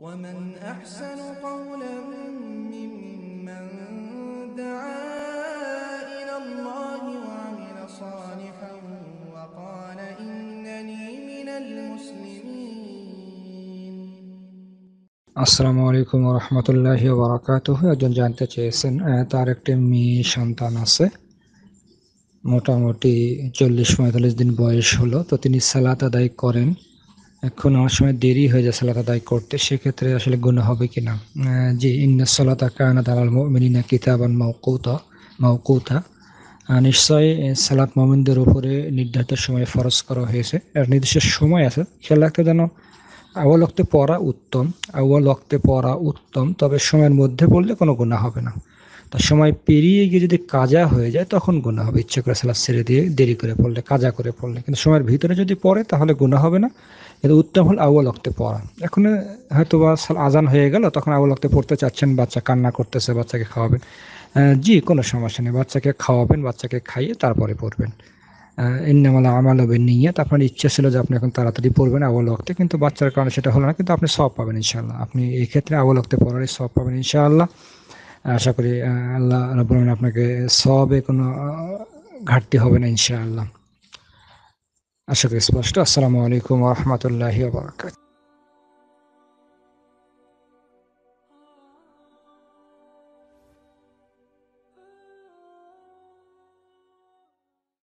আসসালামু আলাইকুম রহমতুল্লাহি ওবরাকাতুহ একজন জানতে চেয়েছেন তার একটি মেয়ে সন্তান আছে মোটামুটি চল্লিশ পঁয়তাল্লিশ দিন বয়স হলো তো তিনি সালাত আদায় করেন এখন আমার সময় দেরি হয়ে যায় সালাত আদায় করতে সেক্ষেত্রে আসলে গুণা হবে কি না জি ইন্না সালাত কানা দালাল মিনা কিতাবান মাউকৌতা মাউকৌতা নিশ্চয়ই সালাত মোমিনদের উপরে নির্ধারিত সময়ে ফরজ করা হয়েছে এর নির্দিষ্ট সময় আছে খেয়াল রাখতে যেন আওয়াল অক্তে পড়া উত্তম আওয়াল অক্তে পড়া উত্তম তবে সময়ের মধ্যে পড়লে কোনো গুণা হবে না তা সময় পেরিয়ে গিয়ে যদি কাজা হয়ে যায় তখন গুণা হবে ইচ্ছে করে সালাদ ছেড়ে দিয়ে দেরি করে পড়লে কাজা করে পড়লে কিন্তু সময়ের ভিতরে যদি পড়ে তাহলে গুণা হবে না কিন্তু উত্তম হল আউ্বাল অক্তে পড়া এখন হয়তো বা আজান হয়ে গেল তখন আউ্বাল অক্তে পড়তে চাচ্ছেন বাচ্চা কান্না করতেছে বাচ্চাকে খাওয়াবেন জি কোনো সমস্যা নেই বাচ্চাকে খাওয়াবেন বাচ্চাকে খাইয়ে তারপরে পড়বেন ইন্নামালা আমাল হবে নিয়ে আপনার ইচ্ছা ছিল যে আপনি এখন তাড়াতাড়ি পড়বেন অবলক্তে কিন্তু বাচ্চার কারণে সেটা হলো না কিন্তু আপনি সব পাবেন ইনশাল্লাহ আপনি এই ক্ষেত্রে অবলক্তে পড়ারই সব পাবেন ইনশাআল্লাহ আশা করি আল্লাহ রাবুল আপনাকে সবে কোনো ঘাটতি হবে না ইনশাআল্লাহ আশা করি স্পষ্ট আসসালামু আলাইকুম রহমতুল্লাহি